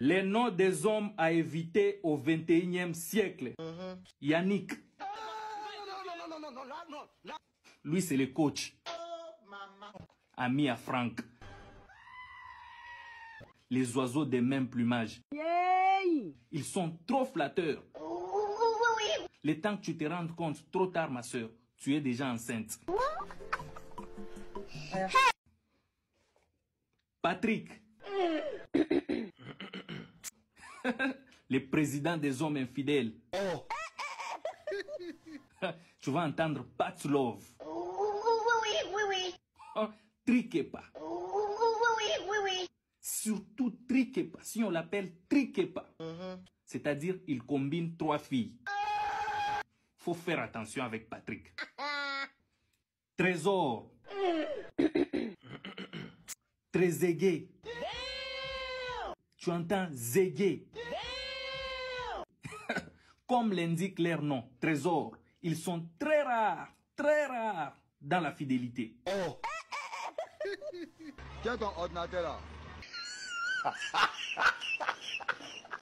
Les noms des hommes à éviter au 21e siècle. Mhm. Yannick. Lui, c'est le coach. Ami à Franck. Les oiseaux des mêmes plumages. Ils sont trop flatteurs. Le temps que tu te rendes compte, trop tard, ma soeur, tu es déjà enceinte. Patrick. le président des hommes infidèles. Oh. tu vas entendre Pat Love. Oui, oui, oh, pas. Surtout triquez pas. Si on l'appelle triquez pas. Mm-hmm. C'est-à-dire, il combine trois filles. Faut faire attention avec Patrick. Trésor. Très Tu entends zégué. Comme l'indique leur nom, trésor, ils sont très rares, très rares dans la fidélité. Oh